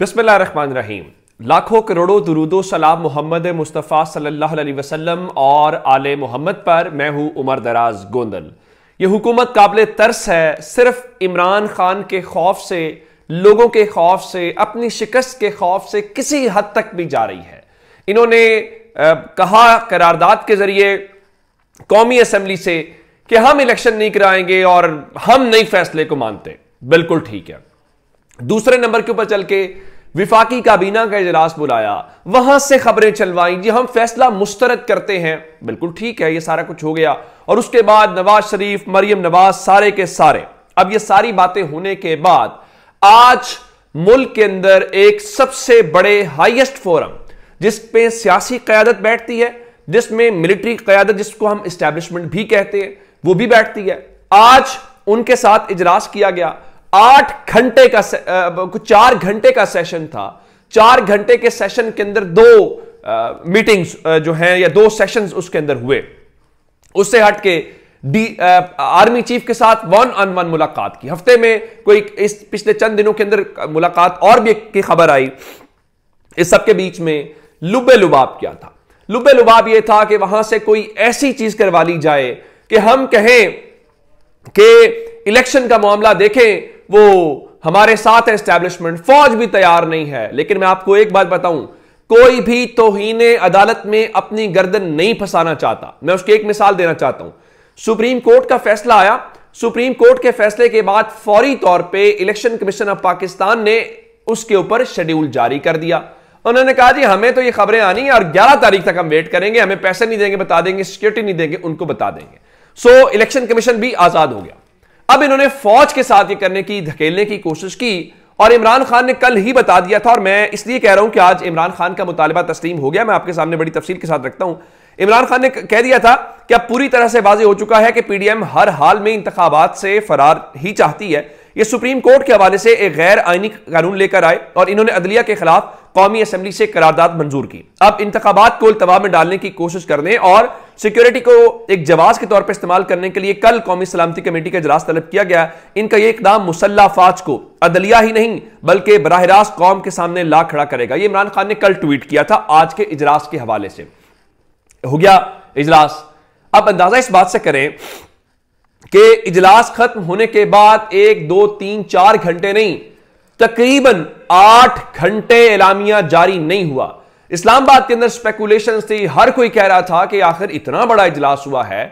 बिस्मिल्लाहिर्रहमानिर्रहीम लाखों करोड़ों दरूदो सलाम मोहम्मद मुस्तफ़ा सल्लल्लाहु अलैहि वसल्लम और आल मोहम्मद पर मैं हूँ उमर दराज गोंदल ये हुकूमत काबिल तर्स है सिर्फ इमरान खान के खौफ से लोगों के खौफ से अपनी शिकस्त के खौफ से किसी हद तक भी जा रही है इन्होंने कहा करारदाद के जरिए कौमी असम्बली से कि हम इलेक्शन नहीं कराएंगे और हम नहीं फैसले को मानते बिल्कुल ठीक है दूसरे नंबर के ऊपर चल के विफाकी काबीना का इजलास बुलाया वहां से खबरें चलवाई जी हम फैसला मुस्तरद करते हैं बिल्कुल ठीक है ये सारा कुछ हो गया और उसके बाद नवाज शरीफ मरियम नवाज सारे के सारे अब ये सारी बातें होने के बाद आज मुल्क के अंदर एक सबसे बड़े हाईएस्ट फोरम जिस पे सियासी क्यादत बैठती है जिसमें मिलिट्री क्यादत जिसको हम इस्टेब्लिशमेंट भी कहते हैं वो भी बैठती है आज उनके साथ इजलास किया गया आठ घंटे का कुछ चार घंटे का सेशन था चार घंटे के सेशन के अंदर दो आ, मीटिंग्स आ, जो हैं या दो सेशंस उसके अंदर हुए उससे हट के डी आर्मी चीफ के साथ वन ऑन वन मुलाकात की हफ्ते में कोई इस पिछले चंद दिनों के अंदर मुलाकात और भी की खबर आई इस सबके बीच में लुबे लुबाब क्या था लुबे लुबाब यह था कि वहां से कोई ऐसी चीज करवा ली जाए कि हम कहें कि इलेक्शन का मामला देखें वो हमारे साथ एस्टैब्लिशमेंट फौज भी तैयार नहीं है लेकिन मैं आपको एक बात बताऊं कोई भी तोहन अदालत में अपनी गर्दन नहीं फंसाना चाहता मैं उसकी एक मिसाल देना चाहता हूं सुप्रीम कोर्ट का फैसला आया सुप्रीम कोर्ट के फैसले के बाद फौरी तौर पे इलेक्शन कमीशन ऑफ पाकिस्तान ने उसके ऊपर शेड्यूल जारी कर दिया उन्होंने कहा जी हमें तो ये खबरें आनी है और 11 तारीख तक हम वेट करेंगे हमें पैसे नहीं देंगे बता देंगे सिक्योरिटी नहीं देंगे उनको बता देंगे सो इलेक्शन कमीशन भी आजाद हो गया अब इन्होंने फौज के साथ ये करने की धकेलने की कोशिश की और इमरान खान ने कल ही बता दिया था और मैं इसलिए कह रहा हूं कि आज इमरान खान का मुतालबा तस्लीम हो गया मैं आपके सामने बड़ी तफसील के साथ रखता हूं इमरान खान ने कह दिया था कि अब पूरी तरह से वाजी हो चुका है कि पीडीएम हर हाल में इंतबात से फरार ही चाहती है ये सुप्रीम कोर्ट के हवाले से एक गैर आइनी कानून लेकर आए और इन्होंने अदलिया के खिलाफ कौमी असम्बली से करारदाद मंजूर की अब इंतबात को अल्तवा में डालने की कोशिश करने और सिक्योरिटी को एक जवाब के तौर पर इस्तेमाल करने के लिए कल कौमी सलामती कमेटी का इजलास तलब किया गया इनका यह इकदाम मुसल्ला फाज को अदलिया ही नहीं बल्कि बरह रास्त कौम के सामने ला खड़ा करेगा यह इमरान खान ने कल ट्वीट किया था आज के इजलास के हवाले से हो गया इजलास अब अंदाजा इस बात से करें कि इजलास खत्म होने के बाद एक दो तीन चार घंटे नहीं तकरीबन आठ घंटे एलामिया जारी नहीं हुआ इस्लामाबाद के अंदर स्पेकुलेशन थी हर कोई कह रहा था कि आखिर इतना बड़ा इजलास हुआ है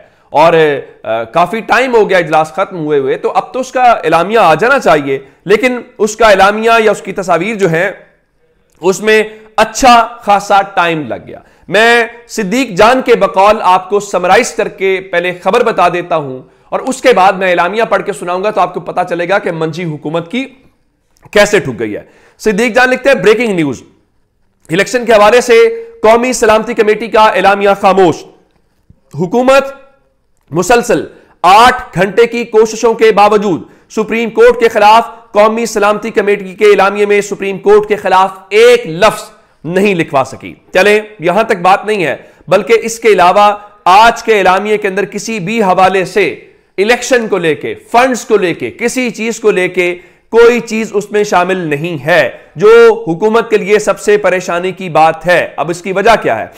और आ, काफी टाइम हो गया इजलास खत्म हुए हुए तो अब तो उसका एलामिया आ जाना चाहिए लेकिन उसका एलामिया या उसकी तस्वीर जो है उसमें अच्छा खासा टाइम लग गया मैं सिद्दीक जान के बकौल आपको समराइज करके पहले खबर बता देता हूं और उसके बाद मैं इलामिया पढ़ के सुनाऊंगा तो आपको पता चलेगा कि मंजी हुकूमत की कैसे ठुक गई है सिद्दीक जान लिखते हैं ब्रेकिंग न्यूज इलेक्शन के हवाले से कौमी सलामती कमेटी का इलामिया खामोश हुकूमत मुसलसल आठ घंटे की कोशिशों के बावजूद सुप्रीम कोर्ट के खिलाफ कौमी सलामती कमेटी के इलामिये में सुप्रीम कोर्ट के खिलाफ एक लफ्ज नहीं लिखवा सकी चले यहां तक बात नहीं है बल्कि इसके अलावा आज के इलामिये के अंदर किसी भी हवाले से इलेक्शन को लेके फंड्स को लेके किसी चीज को लेके कोई चीज उसमें शामिल नहीं है जो हुकूमत के लिए सबसे परेशानी की बात है अब इसकी वजह क्या है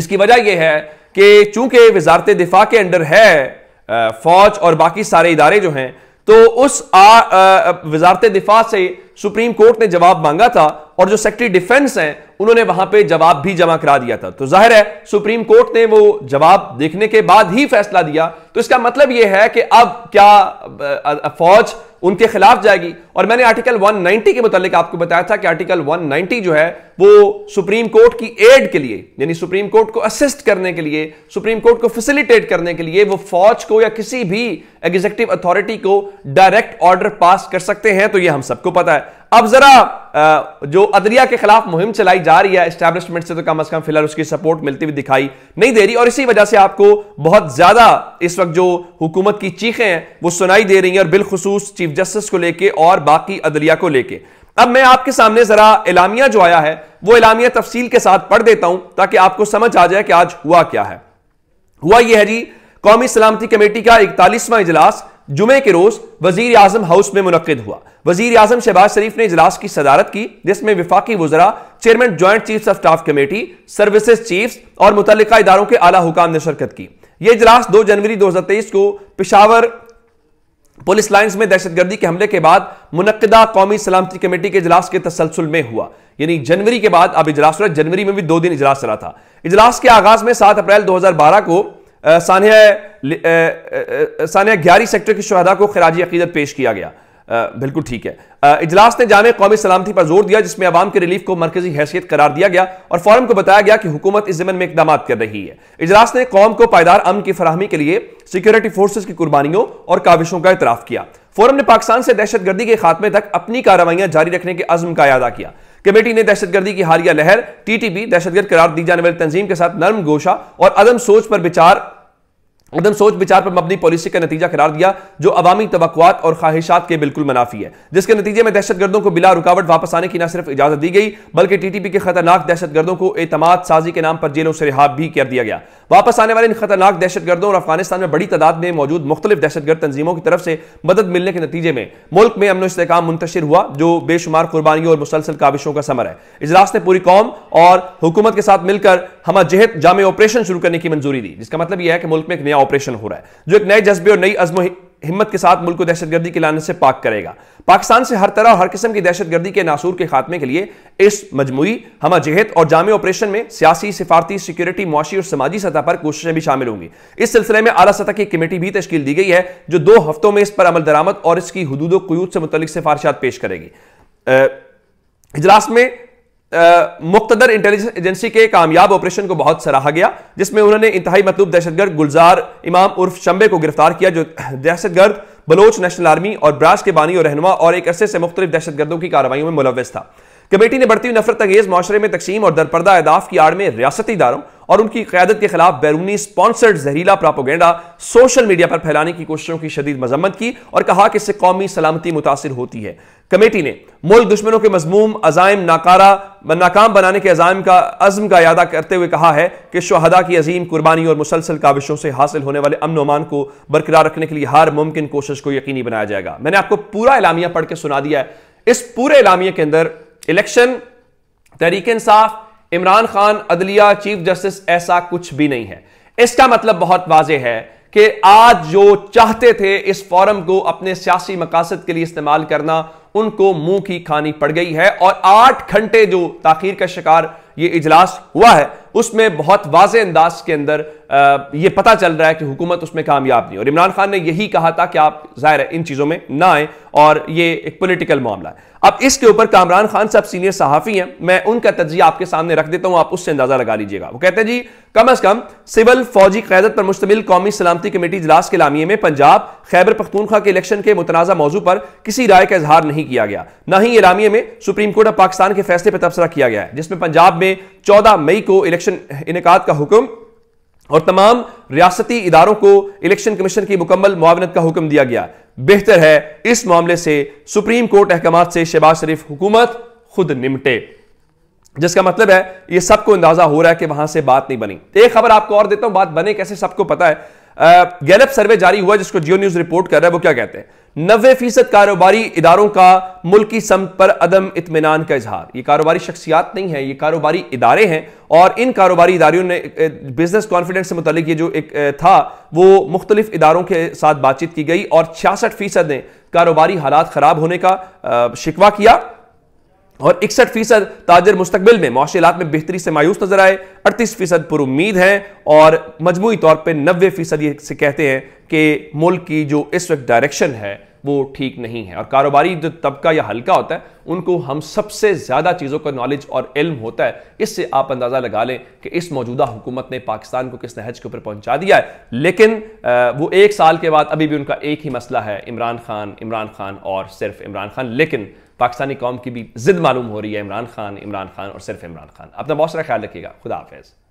इसकी वजह यह है कि चूंकि वजारत दिफा के अंडर है फौज और बाकी सारे इदारे जो हैं तो उस वजारत दिफा से सुप्रीम कोर्ट ने जवाब मांगा था और जो सेक्रेटरी डिफेंस हैं उन्होंने वहां पे जवाब भी जमा करा दिया था तो जाहिर है सुप्रीम कोर्ट ने वो जवाब देखने के बाद ही फैसला दिया तो इसका मतलब ये है कि अब क्या फौज उनके खिलाफ जाएगी और मैंने आर्टिकल 190 के मुतालिक आपको बताया था कि आर्टिकल 190 जो है वो सुप्रीम कोर्ट की एड के लिए यानी सुप्रीम कोर्ट को असिस्ट करने के लिए सुप्रीम कोर्ट को फैसिलिटेट करने के लिए वो फौज को या किसी भी एग्जीक्यूटिव अथॉरिटी को डायरेक्ट ऑर्डर पास कर सकते हैं तो ये हम सबको पता है अब जरा जो अदरिया के खिलाफ मुहिम चलाई जा रही है एस्टेब्लिशमेंट से तो कम अज कम फिलहाल उसकी सपोर्ट मिलती हुई दिखाई नहीं दे रही और इसी वजह से आपको बहुत ज्यादा इस वक्त जो हुकूमत की चीखें हैं वो सुनाई दे रही हैं और बिलखसूस चीफ जस्टिस को लेकर और बाकी अदलिया को लेकर अब मैं आपके सामने जरा इलामिया जो आया है वो इलामिया तफसील के साथ पढ़ देता हूं ताकि आपको समझ आ जाए कि आज हुआ क्या है हुआ यह है जी कौमी सलामती कमेटी का इकतालीसवां इजलास जुमे के रोज वजीर आजम हाउस में मुनद हुआ वजीर आजम शहबाज शरीफ ने इजलास की सदारत की जिसमें विफाकी वजरा chairman joint chief of staff committee services chief और मुतल इदारों के आला हुकाम ने शिरकत की यह इजलास दो जनवरी दो हजार तेईस को पिशावर पुलिस लाइन्स में दहशतगर्दी के हमले के बाद मुनदा कौमी सलामती कमेटी के इजलास के तसलसल में हुआ यानी जनवरी के बाद अब इजलास हो रहा जनवरी में भी दो दिन इजलास चला था इजलास के आगाज में सात अप्रैल दो हजार बारह को सानिया सानिया ग्यारह सेक्टर के शहदा को खराज अकीदत पेश किया गया बिल्कुल ठीक है इजलास ने जाम कौमी सलामती पर जोर दिया जिसमें आवाम के रिलीफ को मरकजी हैसियत करार दिया गया और फॉरम को बताया गया कि हुकूमत इस जमन में इकदाम कर रही है इजलास ने कौम को पायदार अमन की फरहमी के लिए सिक्योरिटी फोर्सेज की कुर्बानियों और काविशों का इतराफ़ किया फोरम ने पाकिस्तान से दहशतगर्दी के खात्मे तक अपनी कार्रवाइयां जारी रखने के अजम का अदा किया कमेटी ने दहशतगर्दी की हारिया लहर टीटीपी दहशतगर्द करार दी जाने वाली तंजीम के साथ नर्म गोशा और अदम सोच पर विचार एकदम सोच विचार पर मबनी पॉलिसी का नतीजा करार दिया जो अवामी तवक्वात और ख्वाहिशात के बिल्कुल मनाफी है जिसके नतीजे में दहशतगर्दों को बिला रुकावट वापस आने की न सिर्फ इजाजत दी गई बल्कि टीटीपी के खतरनाक दहशतगर्दों को एतमाद साजी के नाम पर जेलों से रिहा भी कर दिया गया वापस आने वाले इन खतरनाक दहशतगर्दों और अफगानिस्तान में बड़ी तादाद में मौजूद मुख्तलिफ दहशतगर्द तंजीमों की तरफ से मदद मिलने के नतीजे में मुल्क में अमन इसकाम मुंतशिर हुआ जो बेशुमार कुर्बानियों और मुसलसल काबिशों का समर है इजलास ने पूरी कौम और हुकूमत के साथ मिलकर हमाजहत जाम ऑपरेशन शुरू करने की मंजूरी दी जिसका मतलब यह है कि मुल्क में एक नया नया ऑपरेशन हो रहा है जो एक नए जज्बे और नई अजम हिम्मत के साथ मुल्क को दहशतगर्दी के लाने से पाक करेगा पाकिस्तान से हर तरह और हर किस्म की दहशतगर्दी के नासूर के खात्मे के लिए इस मजमुई हम जहत और जामे ऑपरेशन में सियासी सिफारती सिक्योरिटी मुआशी और समाजी सतह पर कोशिशें भी शामिल होंगी इस सिलसिले में आला सतह की कमेटी भी तश्ल दी गई है जो दो हफ्तों में इस पर अमल दरामद और इसकी हदूद कयूद से मुतल सिफारशात पेश करेगी इजलास में मुख्तर इंटेलिजेंस एजेंसी के कामयाब ऑपरेशन को बहुत सराहा गया जिसमें उन्होंने इंतहाई मतलूब दहशतगर्द गुलजार इमाम उर्फ शंबे को गिरफ्तार किया जो दहशतगर्द बलोच नेशनल आर्मी और ब्रास के बानी और रहनुमा और एक अरसे से मुख्तलिफ दहशतगर्दों की कार्रवाई में मुलवस था कमेटी ने बढ़ती हुई नफरत अंगेज माशरे में तकसीम और दरपर्दा अहदाफ की आड़ में रियासती इदारों और उनकी क्यादत के खिलाफ बैरूनी स्पॉन्सर्ड जहरीला प्रापोगेंडा सोशल मीडिया पर फैलाने की कोशिशों की शदीद मजम्मत की और कहा कि इससे कौमी सलामती मुतासर होती है कमेटी ने मुल्क दुश्मनों के मजमूम अजायम नाकारा नाकाम बनाने के अजायम का अजम का अदा करते हुए कहा है कि शहदा की अजीम कुर्बानी और मुसलसल काविशों से हासिल होने वाले अमन अमान को बरकरार रखने के लिए हर मुमकिन कोशिश को यकीनी बनाया जाएगा मैंने आपको पूरा इलामिया पढ़ के सुना दिया है इस पूरे इलामिया के अंदर इलेक्शन तहरीक इंसाफ इमरान खान अदलिया चीफ जस्टिस ऐसा कुछ भी नहीं है इसका मतलब बहुत वाज है कि आज जो चाहते थे इस फॉरम को अपने सियासी मकासद के लिए इस्तेमाल करना उनको मुंह की खानी पड़ गई है और आठ घंटे जो ताखिर का शिकार ये इजलास हुआ है उसमें बहुत वाज अंदाज के अंदर यह पता चल रहा है कि हुकूमत उसमें कामयाब नहीं और इमरान खान ने यही कहा था कि आप जाहिर है इन चीज़ों में ना आए और ये एक पोलिटिकल मामला है अब इसके ऊपर कामरान खान साहब सीनियर सहाफ़ी हैं मैं उनका तजिया आपके सामने रख देता हूं आप उससे अंदाज़ा लगा लीजिएगा वो कहते हैं जी कम अज़ कम सिविल फौजी क्यादत पर मुश्तमिल कौमी सलामती कमेटी इजलास के लामिए में पंजाब खैबर पख्तूनखा के इलेक्शन के मुतनाज़ा मौजू पर किसी राय का इजहार नहीं किया गया ना ही इलामिया में सुप्रीम कोर्ट ऑफ पाकिस्तान के फैसले पर तबसरा किया गया है जिसमें पंजाब में में 14 मई को इलेक्शन इनका का हुक्म और तमाम रियासती इदारों को इलेक्शन कमीशन की मुकम्मल मुआवनत का हुक्म दिया गया बेहतर है इस मामले से सुप्रीम कोर्ट अहकाम से शहबाज शरीफ हुकूमत खुद निमटे जिसका मतलब है ये सबको अंदाजा हो रहा है कि वहां से बात नहीं बनी एक खबर आपको और देता हूं बात बने कैसे सबको पता है गैलप सर्वे जारी हुआ जिसको जियो न्यूज रिपोर्ट कर रहा है वो क्या कहते हैं नबे फीसद कारोबारी इदारों का मुल्क की समत पर अदम इतमान का इजहार ये कारोबारी शख्सियात नहीं है ये कारोबारी इदारे हैं और इन कारोबारी इदारों ने बिजनेस कॉन्फिडेंस से मुतल ये जो एक था वो मुख्तलिफ इदारों के साथ बातचीत की गई और छियासठ फीसद ने कारोबारी हालात खराब होने का शिकवा किया और इकसठ फीसद ताजर मुस्तबिल में माशेलात में बेहतरी से मायूस नजर आए अड़तीस फीसद उम्मीद है और मजमू तौर पर नबे फीसद ये से कहते हैं कि मुल्क की जो इस वक्त डायरेक्शन है वो ठीक नहीं है और कारोबारी जो तबका या हल्का होता है उनको हम सबसे ज़्यादा चीज़ों का नॉलेज और इल्म होता है इससे आप अंदाज़ा लगा लें कि इस मौजूदा हुकूमत ने पाकिस्तान को किस नहज के ऊपर पहुंचा दिया है लेकिन वो एक साल के बाद अभी भी उनका एक ही मसला है इमरान खान इमरान खान और सिर्फ इमरान खान लेकिन पाकिस्तानी कौम की भी जिद मालूम हो रही है इमरान खान इमरान खान और सिर्फ इमरान खान अपना बहुत सारा ख्याल रखिएगा खुदा हाफिज़